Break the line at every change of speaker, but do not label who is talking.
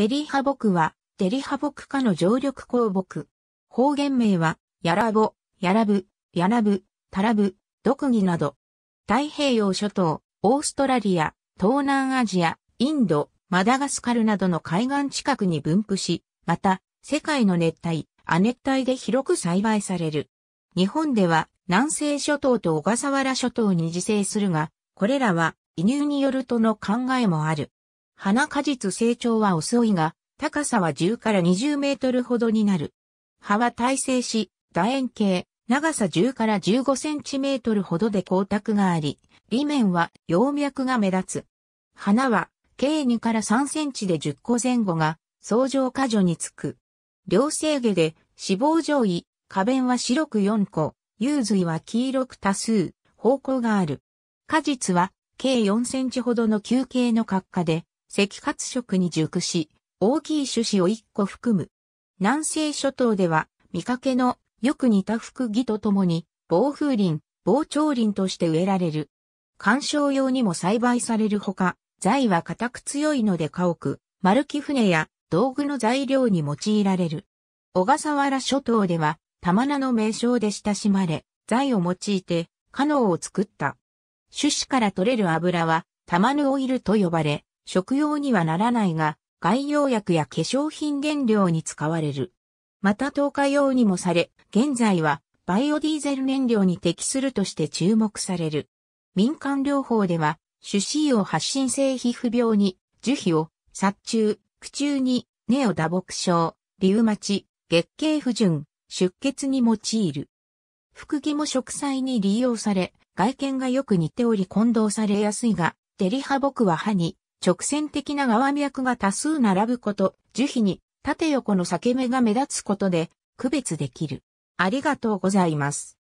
ケリハ木は、デリハ木科の常緑鉱木。方言名は、ヤラボ、ヤラブ、ヤラブ、タラブ、毒ギなど。太平洋諸島、オーストラリア、東南アジア、インド、マダガスカルなどの海岸近くに分布し、また、世界の熱帯、亜熱帯で広く栽培される。日本では、南西諸島と小笠原諸島に自生するが、これらは、移入によるとの考えもある。花果実成長は遅いが、高さは10から20メートルほどになる。葉は耐性し、楕円形、長さ10から15センチメートルほどで光沢があり、裏面は葉脈が目立つ。花は、計2から3センチで10個前後が、相乗果樹につく。両生下で、脂肪上位、花弁は白く4個、幽髄は黄色く多数、方向がある。果実は、計4センチほどの球形の角化で、赤褐色に熟し、大きい種子を1個含む。南西諸島では、見かけのよく似た福木とともに、防風林、防潮林として植えられる。観賞用にも栽培されるほか、材は固く強いので家屋、丸木船や道具の材料に用いられる。小笠原諸島では、玉名の名称で親しまれ、材を用いて、カノーを作った。種子から取れる油は、玉ヌオイルと呼ばれ、食用にはならないが、外用薬や化粧品原料に使われる。また投下用にもされ、現在はバイオディーゼル燃料に適するとして注目される。民間療法では、種子を発疹性皮膚病に、樹皮を、殺虫、苦虫に、根を打撲症、リウマチ、月経不順、出血に用いる。副技も植栽に利用され、外見がよく似ており混同されやすいが、デリハ僕は歯に直線的な側脈が多数並ぶこと、樹皮に縦横の裂け目が目立つことで区別できる。ありがとうございます。